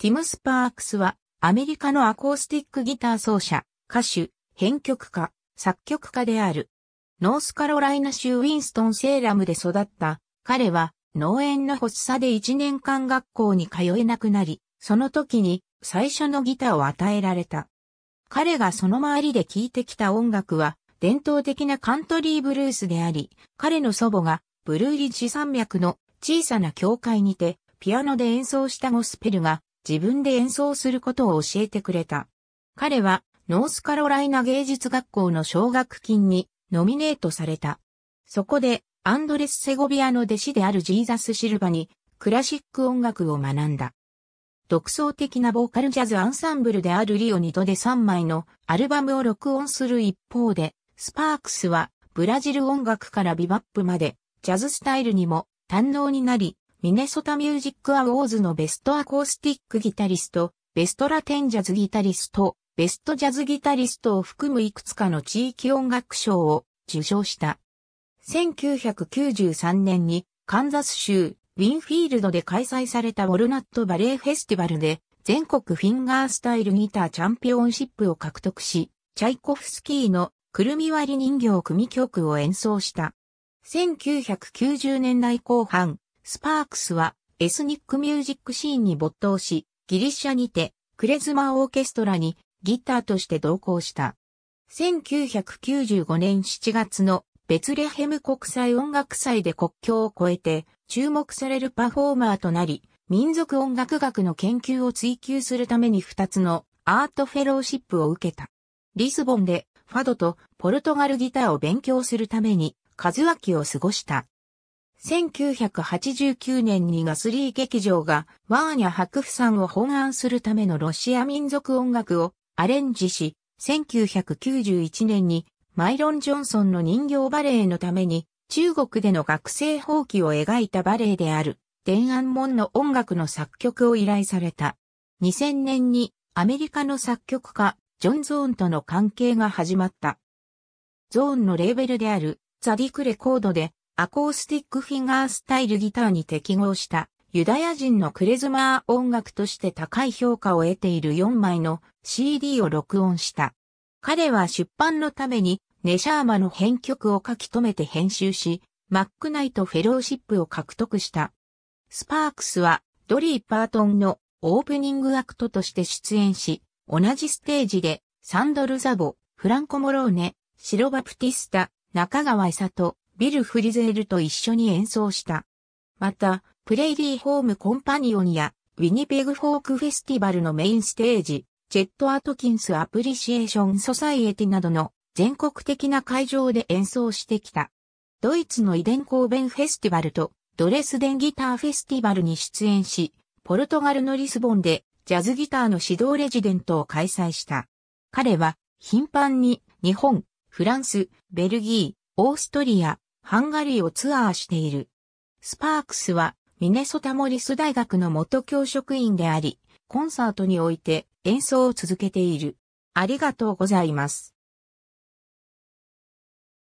ティム・スパークスは、アメリカのアコースティックギター奏者、歌手、編曲家、作曲家である。ノースカロライナ州ウィンストン・セーラムで育った、彼は、農園の発作で1年間学校に通えなくなり、その時に最初のギターを与えられた。彼がその周りで聴いてきた音楽は伝統的なカントリーブルースであり、彼の祖母がブルーリッジ山脈の小さな教会にてピアノで演奏したゴスペルが自分で演奏することを教えてくれた。彼はノースカロライナ芸術学校の奨学金にノミネートされた。そこでアンドレス・セゴビアの弟子であるジーザス・シルバにクラシック音楽を学んだ。独創的なボーカルジャズアンサンブルであるリオニトで3枚のアルバムを録音する一方で、スパークスはブラジル音楽からビバップまでジャズスタイルにも堪能になり、ミネソタミュージックアウォーズのベストアコースティックギタリスト、ベストラテンジャズギタリスト、ベストジャズギタリストを含むいくつかの地域音楽賞を受賞した。1993年にカンザス州ウィンフィールドで開催されたウォルナットバレーフェスティバルで全国フィンガースタイルギターチャンピオンシップを獲得し、チャイコフスキーのくるみ割り人形組曲を演奏した。1990年代後半、スパークスはエスニックミュージックシーンに没頭し、ギリシャにてクレズマーオーケストラにギターとして同行した。1995年7月のベツレヘム国際音楽祭で国境を越えて注目されるパフォーマーとなり、民族音楽学の研究を追求するために2つのアートフェローシップを受けた。リスボンでファドとポルトガルギターを勉強するために、数脇を過ごした。1989年にガスリー劇場がワーニャク夫さんを本案するためのロシア民族音楽をアレンジし、1991年にマイロン・ジョンソンの人形バレエのために中国での学生放棄を描いたバレエである天安門の音楽の作曲を依頼された。2000年にアメリカの作曲家ジョン・ゾーンとの関係が始まった。ゾーンのレーベルであるザディクレコードでアコースティックフィガースタイルギターに適合したユダヤ人のクレズマー音楽として高い評価を得ている4枚の CD を録音した。彼は出版のためにネシャーマの編曲を書き留めて編集し、マックナイトフェローシップを獲得した。スパークスはドリー・パートンのオープニングアクトとして出演し、同じステージでサンドル・ザボ、フランコ・モローネ、シロバプティスタ、中川サト、ビル・フリゼールと一緒に演奏した。また、プレイリーホームコンパニオンや、ウィニペグフォークフェスティバルのメインステージ、ジェット・アトキンス・アプリシエーション・ソサイエティなどの全国的な会場で演奏してきた。ドイツの遺伝コーベンフェスティバルとドレスデンギターフェスティバルに出演し、ポルトガルのリスボンでジャズギターの指導レジデントを開催した。彼は頻繁に日本、フランス、ベルギー、オーストリア、ハンガリーをツアーしている。スパークスはミネソタモリス大学の元教職員であり、コンサートにおいて演奏を続けている。ありがとうございます。